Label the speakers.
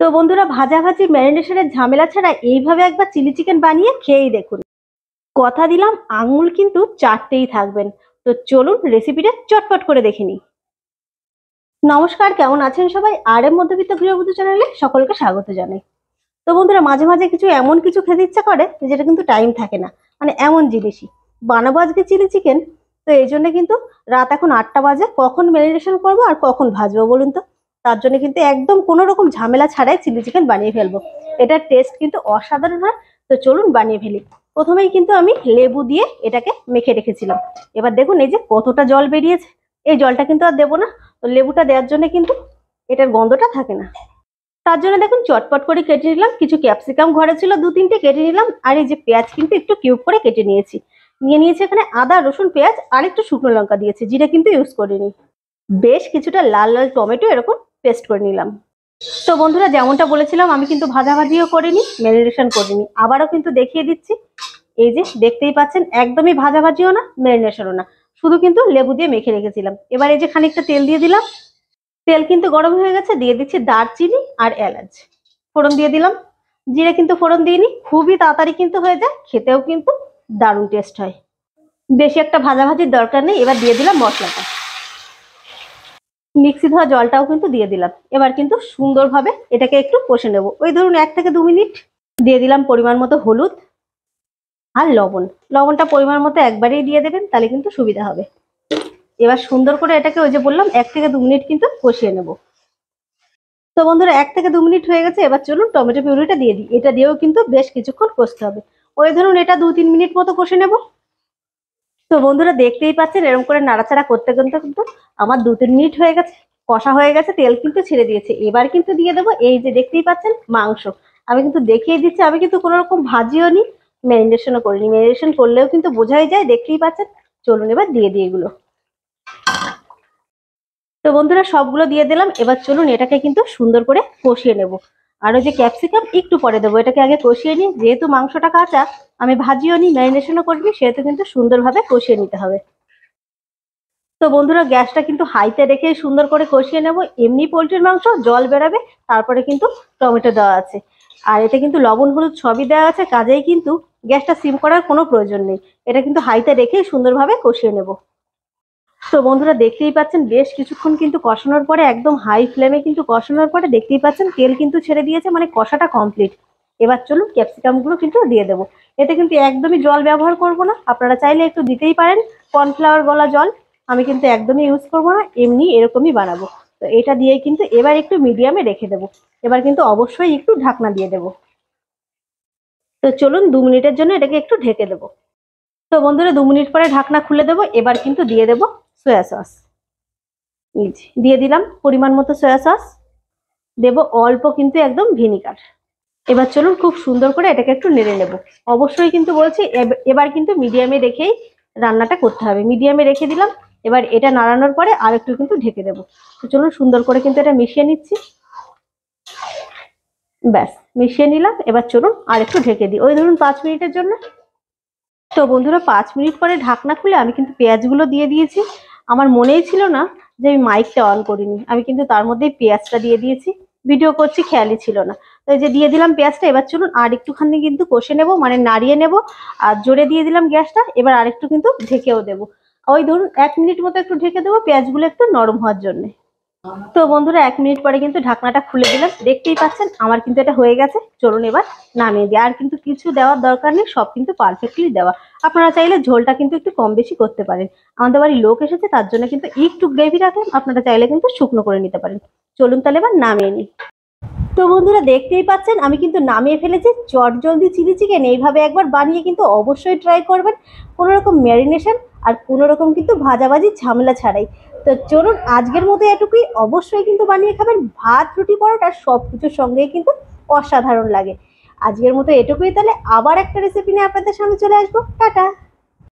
Speaker 1: তো বন্ধুরা ভাজাভাজি ম্যারিনেশনের ঝামেলা ছাড়া এইভাবে একবার চিলি চিকেন বানিয়ে খেয়েই দেখুন কথা দিলাম আঙুল কিন্তু চারটেই থাকবেন তো চলুন রেসিপিটা চটপট করে দেখে নিই নমস্কার কেমন আছেন সবাই আর এম মধ্যবিত্ত গৃহবধূ চ্যানেলে সকলকে স্বাগত জানাই তো বন্ধুরা মাঝে মাঝে কিছু এমন কিছু খেতে ইচ্ছা করে যেটা কিন্তু টাইম থাকে না মানে এমন জিনিসই বানাবো আজকে চিলি চিকেন তো এই জন্য কিন্তু রাত এখন আটটা বাজে কখন ম্যারিনেশন করবো আর কখন ভাজবো বলুন তো তার জন্য কিন্তু একদম কোনো রকম ঝামেলা ছাড়াই চিলি চিকেন বানিয়ে ফেলবো এটার টেস্ট কিন্তু অসাধারণ হয় তো চলুন বানিয়ে ফেলি প্রথমেই কিন্তু আমি লেবু দিয়ে এটাকে মেখে রেখেছিলাম এবার দেখুন এই যে কতটা জল বেরিয়েছে এই জলটা কিন্তু আর দেবো না তো লেবুটা দেওয়ার জন্য কিন্তু এটার গন্ধটা থাকে না তার জন্য দেখুন চটপট করে কেটে নিলাম কিছু ক্যাপসিকাম ঘরে ছিল দু তিনটে কেটে নিলাম আর এই যে পেঁয়াজ কিন্তু একটু কিউব করে কেটে নিয়েছি নিয়ে নিয়েছি এখানে আদা রসুন পেঁয়াজ আর একটু শুকনো লঙ্কা দিয়েছি যেটা কিন্তু ইউজ করিনি বেশ কিছুটা লাল লাল টমেটো এরকম পেস্ট করে নিলাম তো বন্ধুরা যেমনটা বলেছিলাম আমি কিন্তু ভাজাভাজিও করিনি ম্যারিনেশন করিনি আবারও কিন্তু দেখিয়ে দিচ্ছি এই যে দেখতেই পাচ্ছেন একদমই ভাজাভাজিও না ম্যারিনেশনও না শুধু কিন্তু লেবু দিয়ে মেখে রেখেছিলাম এবার এই যে খানিকটা তেল দিয়ে দিলাম তেল কিন্তু গরম হয়ে গেছে দিয়ে দিচ্ছি দারচিনি আর এলাচ ফোড়ন দিয়ে দিলাম জিরে কিন্তু ফোড়ন দিইনি খুবই তাড়াতাড়ি কিন্তু হয়ে যায় খেতেও কিন্তু দারুণ টেস্ট হয় বেশি একটা ভাজাভাজির দরকার নেই এবার দিয়ে দিলাম মশলাটা মিক্সি ধোয়া জলটাও কিন্তু দিয়ে দিলাম এবার কিন্তু সুন্দরভাবে এটাকে একটু কষে নেব ওই ধরুন এক থেকে দু মিনিট দিয়ে দিলাম পরিমাণ মতো হলুদ আর লবণ লবণটা পরিমাণ মতো একবারেই দিয়ে দেবেন তাহলে কিন্তু সুবিধা হবে এবার সুন্দর করে এটাকে ওই যে বললাম এক থেকে দু মিনিট কিন্তু কষিয়ে নেব তো বন্ধুরা এক থেকে দু মিনিট হয়ে গেছে এবার চলুন টমেটো পিউরিটা দিয়ে দিই এটা দিয়েও কিন্তু বেশ কিছুক্ষণ কষতে হবে ওই ধরুন এটা দু তিন মিনিট মতো কষে নেবো তো বন্ধুরা দেখতেই পাচ্ছেন এরকম করে নাড়াচাড়া করতে করতে কিন্তু আমার দু তিন মিনিট হয়ে গেছে কষা হয়ে গেছে তেল কিন্তু ছেড়ে দিয়েছে এবার কিন্তু দিয়ে দেবো এই যে দেখতেই পাচ্ছেন মাংস আমি কিন্তু দেখিয়ে দিচ্ছি আমি কিন্তু কোনো রকম ভাজিও নি ম্যারিনেশনও করিনি ম্যারিনেশন করলেও কিন্তু বোঝাই যায় দেখতেই পাচ্ছেন চলুন এবার দিয়ে দিই এগুলো তো বন্ধুরা সবগুলো দিয়ে দিলাম এবার চলুন এটাকে কিন্তু সুন্দর করে কষিয়ে নেব আর ওই যে ক্যাপসিকাম একটু পরে দেবো এটাকে আগে কষিয়ে নিই যেহেতু মাংসটা কাঁচা আমি ভাজিও নিই ম্যারিনেশনও করবি সেহেতু কিন্তু সুন্দরভাবে কষিয়ে নিতে হবে তো বন্ধুরা গ্যাসটা কিন্তু হাইতে রেখে সুন্দর করে কষিয়ে নেব এমনি পোলট্রির মাংস জল বেড়াবে তারপরে কিন্তু টমেটো দেওয়া আছে আর এতে কিন্তু লবণ হলুদ সবই দেওয়া আছে কাজেই কিন্তু গ্যাসটা সিম করার কোনো প্রয়োজন নেই এটা কিন্তু হাইতে রেখেই সুন্দরভাবে কষিয়ে নেবো তো বন্ধুরা দেখতেই পাচ্ছেন বেশ কিছুক্ষণ কিন্তু কষানোর পরে একদম হাই ফ্লেমে কিন্তু কষানোর পরে দেখতেই পাচ্ছেন তেল কিন্তু ছেড়ে দিয়েছে মানে কষাটা কমপ্লিট এবার চলুন ক্যাপসিকামগুলো কিন্তু দিয়ে দেবো এতে কিন্তু একদমই জল ব্যবহার করব না আপনারা চাইলে একটু দিতেই পারেন কর্নফ্লাওয়ার গলা জল আমি কিন্তু একদমই ইউজ করব না এমনি এরকমই বানাবো তো এটা দিয়ে কিন্তু এবার একটু মিডিয়ামে রেখে দেবো এবার কিন্তু অবশ্যই একটু ঢাকনা দিয়ে দেবো তো চলুন দু মিনিটের জন্য এটাকে একটু ঢেকে দেবো তো বন্ধুরা দু মিনিট পরে ঢাকনা খুলে দেবো এবার কিন্তু দিয়ে দেবো সয়া সস দিয়ে দিলাম পরিমাণ মতো সয়া সস দেব অল্প কিন্তু একদম ভিনিগার এবার চলুন খুব সুন্দর করে এটাকে একটু নেড়ে নেব অবশ্যই কিন্তু বলছি এবার কিন্তু মিডিয়ামে রেখেই রান্নাটা করতে হবে মিডিয়ামে রেখে দিলাম এবার এটা নাড়ানোর পরে আর একটু কিন্তু ঢেকে দেবো তো চলুন সুন্দর করে কিন্তু এটা মিশিয়ে নিচ্ছি ব্যাস মিশিয়ে নিলাম এবার চলুন আর একটু ঢেকে দিই ওই ধরুন পাঁচ মিনিটের জন্য তো বন্ধুরা পাঁচ মিনিট পরে ঢাকনা খুলে আমি কিন্তু পেঁয়াজগুলো দিয়ে দিয়েছি আমার মনেই ছিল না যে আমি মাইকটা অন করিনি আমি কিন্তু তার মধ্যেই পেঁয়াজটা দিয়ে দিয়েছি ভিডিও করছি খেয়ালই ছিল না তো এই যে দিয়ে দিলাম পেঁয়াজটা এবার চলুন আর একটুখানি কিন্তু কষে নেব মানে নাড়িয়ে নেব আর জোরে দিয়ে দিলাম গ্যাসটা এবার আরেকটু কিন্তু ঢেকেও দেবো ওই ধরুন এক মিনিট মতো একটু ঢেকে দেবো পেঁয়াজগুলো একটু নরম হওয়ার জন্যে তো বন্ধুরা এক মিনিট পরে কিন্তু ঢাকনাটা খুলে দিলাম দেখতেই পাচ্ছেন আমার কিন্তু এটা হয়ে গেছে চলুন এবার নামিয়ে দিই আর কিন্তু কিছু দেওয়ার দরকার নেই সব কিন্তু পারফেক্টলি দেওয়া আপনারা চাইলে ঝোলটা কিন্তু একটু কম বেশি করতে পারেন আমাদের বাড়ির লোক এসেছে তার জন্য কিন্তু একটু গ্রেভি রাখলাম আপনারা চাইলে কিন্তু শুকনো করে নিতে পারেন চলুন তাহলে এবার নামিয়ে নিই তো বন্ধুরা দেখতেই পাচ্ছেন আমি কিন্তু নামিয়ে ফেলেছি চট জলদি চিলি চিকেন এইভাবে একবার বানিয়ে কিন্তু অবশ্যই ট্রাই করবেন কোনোরকম ম্যারিনেশন আর কোনো রকম কিন্তু ভাজাভাজি ঝামেলা ছাড়াই তো চলুন আজকের মতো এটুকুই অবশ্যই কিন্তু বানিয়ে খাবেন ভাত রুটি পরোটা সব কিছুর সঙ্গেই কিন্তু অসাধারণ লাগে আজকের মতো এটুকুই তাহলে আবার একটা রেসিপি নিয়ে আপনাদের সামনে চলে আসবো টাটা